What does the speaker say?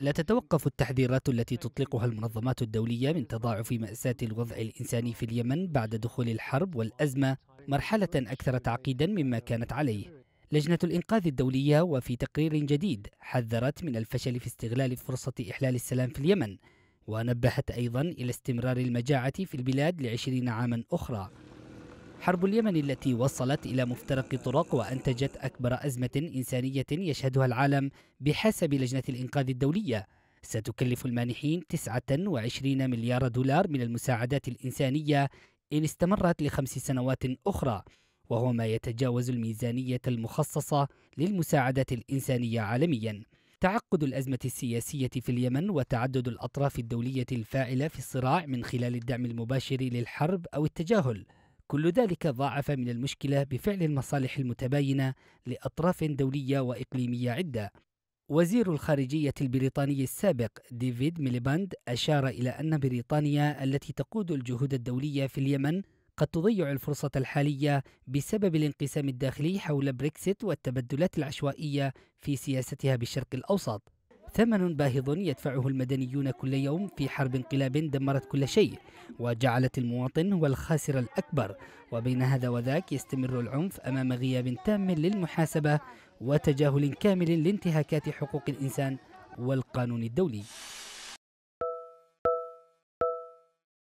لا تتوقف التحذيرات التي تطلقها المنظمات الدولية من تضاعف مأساة الوضع الإنساني في اليمن بعد دخول الحرب والأزمة مرحلة أكثر تعقيدا مما كانت عليه لجنة الإنقاذ الدولية وفي تقرير جديد حذرت من الفشل في استغلال فرصة إحلال السلام في اليمن ونبهت أيضا إلى استمرار المجاعة في البلاد لعشرين عاما أخرى حرب اليمن التي وصلت إلى مفترق طرق وأنتجت أكبر أزمة إنسانية يشهدها العالم بحسب لجنة الإنقاذ الدولية ستكلف المانحين 29 مليار دولار من المساعدات الإنسانية إن استمرت لخمس سنوات أخرى وهو ما يتجاوز الميزانية المخصصة للمساعدات الإنسانية عالمياً تعقد الأزمة السياسية في اليمن وتعدد الأطراف الدولية الفاعلة في الصراع من خلال الدعم المباشر للحرب أو التجاهل كل ذلك ضاعف من المشكلة بفعل المصالح المتباينة لأطراف دولية وإقليمية عدة وزير الخارجية البريطاني السابق ديفيد ميليباند أشار إلى أن بريطانيا التي تقود الجهود الدولية في اليمن قد تضيع الفرصة الحالية بسبب الانقسام الداخلي حول بريكسيت والتبدلات العشوائية في سياستها بالشرق الأوسط ثمن باهظ يدفعه المدنيون كل يوم في حرب انقلاب دمرت كل شيء وجعلت المواطن هو الخاسر الأكبر وبين هذا وذاك يستمر العنف أمام غياب تام للمحاسبة وتجاهل كامل لانتهاكات حقوق الإنسان والقانون الدولي